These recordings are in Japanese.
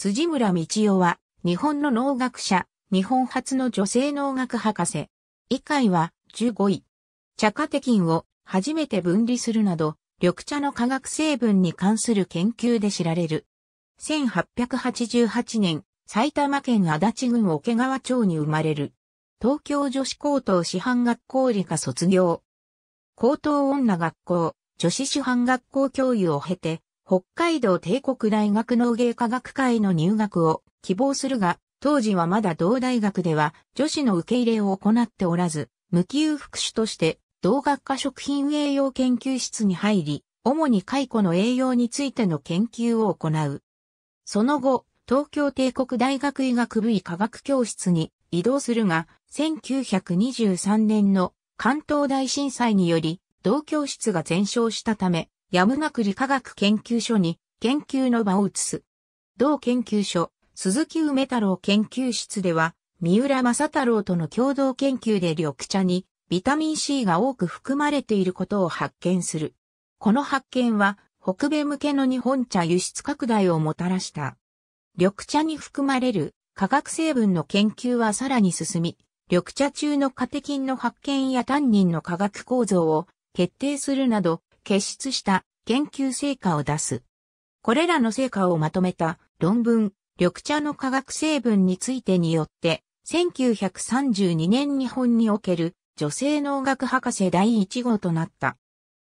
辻村道夫は、日本の農学者、日本初の女性農学博士。以下は、15位。茶化テキンを初めて分離するなど、緑茶の化学成分に関する研究で知られる。1888年、埼玉県足立郡桶川町に生まれる。東京女子高等師範学校理科卒業。高等女学校、女子師範学校教諭を経て、北海道帝国大学農芸科学会の入学を希望するが、当時はまだ同大学では女子の受け入れを行っておらず、無給副手として同学科食品栄養研究室に入り、主に蚕の栄養についての研究を行う。その後、東京帝国大学医学部医科学教室に移動するが、1923年の関東大震災により、同教室が全焼したため、ヤムガク理科学研究所に研究の場を移す。同研究所、鈴木梅太郎研究室では、三浦正太郎との共同研究で緑茶にビタミン C が多く含まれていることを発見する。この発見は、北米向けの日本茶輸出拡大をもたらした。緑茶に含まれる化学成分の研究はさらに進み、緑茶中のカテキンの発見やタンニンの化学構造を決定するなど、結出した研究成果を出す。これらの成果をまとめた論文、緑茶の化学成分についてによって、1932年日本における女性農学博士第1号となった。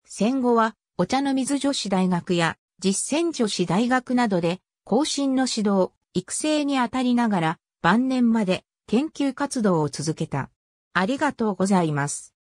戦後は、お茶の水女子大学や実践女子大学などで、後進の指導、育成にあたりながら、晩年まで研究活動を続けた。ありがとうございます。